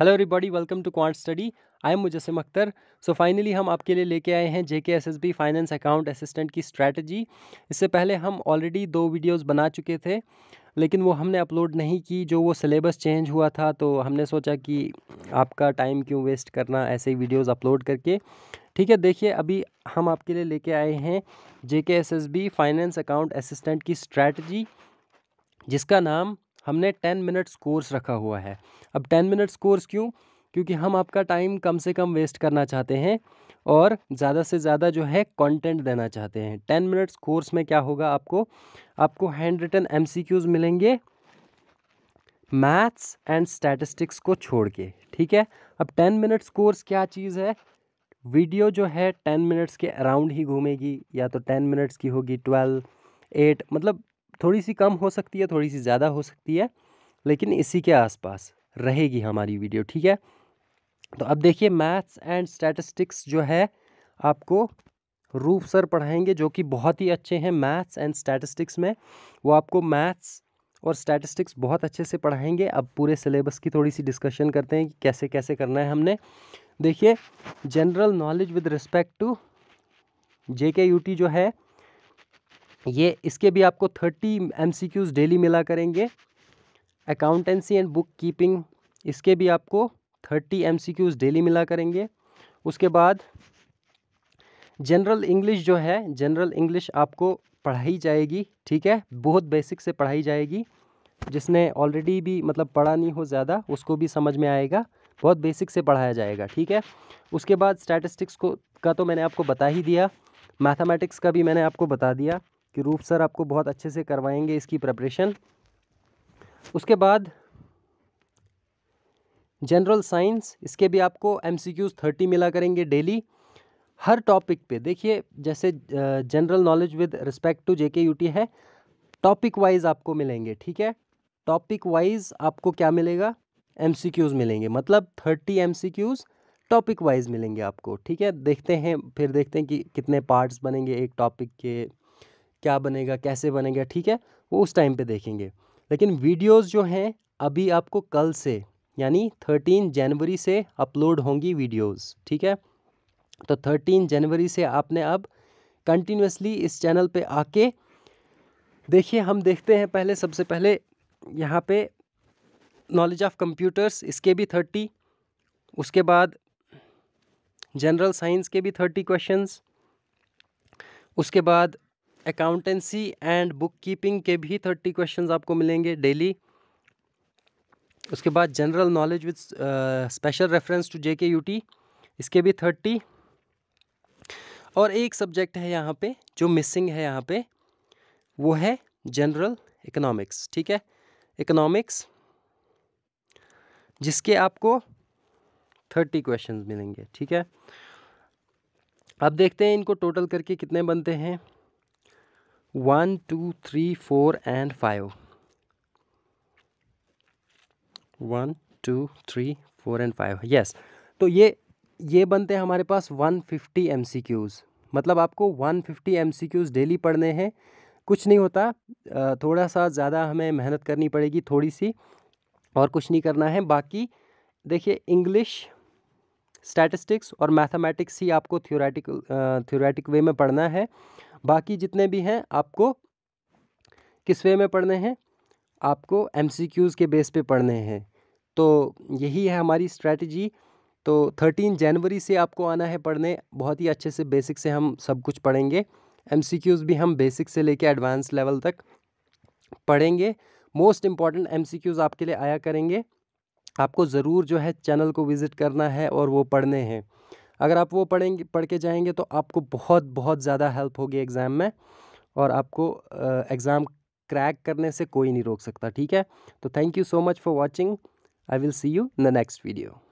hello everybody welcome to quant study I am Mujassam Akhtar so finally हम आपके लिए लेके आए हैं J K S S B finance account assistant की स्ट्रेटजी इससे पहले हम ऑलरेडी दो वीडियोस बना चुके थे लेकिन वो हमने अपलोड नहीं की जो वो सिलेबस चेंज हुआ था तो हमने सोचा कि आपका टाइम क्यों वेस्ट करना ऐसे ही वीडियोज़ अपलोड करके ठीक है देखिए अभी हम आपके लिए लेके आए हैं J K S S B finance account assistant की स्ट्रैटी जिसका नाम हमने टेन मिनट्स कोर्स रखा हुआ है अब टेन मिनट्स कोर्स क्यों क्योंकि हम आपका टाइम कम से कम वेस्ट करना चाहते हैं और ज़्यादा से ज़्यादा जो है कंटेंट देना चाहते हैं टेन मिनट्स कोर्स में क्या होगा आपको आपको हैंड रिटन एम मिलेंगे मैथ्स एंड स्टैटिस्टिक्स को छोड़ के ठीक है अब टेन मिनट्स कोर्स क्या चीज़ है वीडियो जो है टेन मिनट्स के अराउंड ही घूमेगी या तो टेन मिनट्स की होगी ट्वेल्व एट मतलब थोड़ी सी कम हो सकती है थोड़ी सी ज़्यादा हो सकती है लेकिन इसी के आसपास रहेगी हमारी वीडियो ठीक है तो अब देखिए मैथ्स एंड स्टैटिस्टिक्स जो है आपको रूप सर पढ़ाएंगे जो कि बहुत ही अच्छे हैं मैथ्स एंड स्टैटिस्टिक्स में वो आपको मैथ्स और स्टैटिस्टिक्स बहुत अच्छे से पढ़ाएंगे अब पूरे सिलेबस की थोड़ी सी डिस्कशन करते हैं कि कैसे कैसे करना है हमने देखिए general knowledge with respect to J K U T जो है ये इसके भी आपको थर्टी एम डेली मिला करेंगे अकाउंटेंसी एंड बुक कीपिंग इसके भी आपको थर्टी एम डेली मिला करेंगे उसके बाद जनरल इंग्लिश जो है जनरल इंग्लिश आपको पढ़ाई जाएगी ठीक है बहुत बेसिक से पढ़ाई जाएगी जिसने ऑलरेडी भी मतलब पढ़ा नहीं हो ज़्यादा उसको भी समझ में आएगा बहुत बेसिक से पढ़ाया जाएगा ठीक है उसके बाद स्टैटिस्टिक्स को का तो मैंने आपको बता ही दिया मैथमेटिक्स का भी मैंने आपको बता दिया कि रूप सर आपको बहुत अच्छे से करवाएंगे इसकी प्रपरेशन उसके बाद जनरल साइंस इसके भी आपको एम सी क्यूज़ थर्टी मिला करेंगे डेली हर टॉपिक पे देखिए जैसे general knowledge with respect to JK UT है टॉपिक वाइज आपको मिलेंगे ठीक है टॉपिक वाइज आपको क्या मिलेगा एम सी क्यूज़ मिलेंगे मतलब thirty M C Qs topic wise मिलेंगे आपको ठीक है देखते हैं फिर देखते हैं कि कितने पार्ट्स बनेंगे एक टॉपिक के क्या बनेगा कैसे बनेगा ठीक है वो उस टाइम पे देखेंगे लेकिन वीडियोस जो हैं अभी आपको कल से यानी थर्टीन जनवरी से अपलोड होंगी वीडियोस ठीक है तो थर्टीन जनवरी से आपने अब कंटिन्यूसली इस चैनल पे आके देखिए हम देखते हैं पहले सबसे पहले यहाँ पे नॉलेज ऑफ कंप्यूटर्स इसके भी थर्टी उसके बाद जनरल साइंस के भी थर्टी क्वेश्चंस उसके बाद अकाउंटेंसी एंड बुक कीपिंग के भी थर्टी क्वेश्चन आपको मिलेंगे डेली उसके बाद general knowledge with special reference to J K U T इसके भी थर्टी और एक सब्जेक्ट है यहाँ पे जो मिसिंग है यहाँ पे वो है जनरल इकोनॉमिक्स ठीक है इकोनॉमिक्स जिसके आपको थर्टी क्वेश्चन मिलेंगे ठीक है अब देखते हैं इनको टोटल करके कितने बनते हैं one two three four and five one two three four and five yes तो ये ये बनते हैं हमारे पास one fifty M C Qs मतलब आपको one fifty M C Qs daily पढ़ने हैं कुछ नहीं होता थोड़ा सा ज़्यादा हमें मेहनत करनी पड़ेगी थोड़ी सी और कुछ नहीं करना है बाकी देखिए इंग्लिश स्टैटिस्टिक्स और मैथमेटिक्स ही आपको थ्योरेटिक थ्योरेटिक वे में पढ़ना है बाकी जितने भी हैं आपको किस वे में पढ़ने हैं आपको एम के बेस पे पढ़ने हैं तो यही है हमारी स्ट्रैटेजी तो 13 जनवरी से आपको आना है पढ़ने बहुत ही अच्छे से बेसिक से हम सब कुछ पढ़ेंगे एम भी हम बेसिक से लेके एडवांस लेवल तक पढ़ेंगे मोस्ट इम्पॉर्टेंट एम आपके लिए आया करेंगे आपको ज़रूर जो है चैनल को विज़िट करना है और वो पढ़ने हैं अगर आप वो पढ़ेंगे पढ़ के जाएंगे तो आपको बहुत बहुत ज़्यादा हेल्प होगी एग्ज़ाम में और आपको एग्ज़ाम क्रैक करने से कोई नहीं रोक सकता ठीक है तो thank you so much for watching I will see you in the next video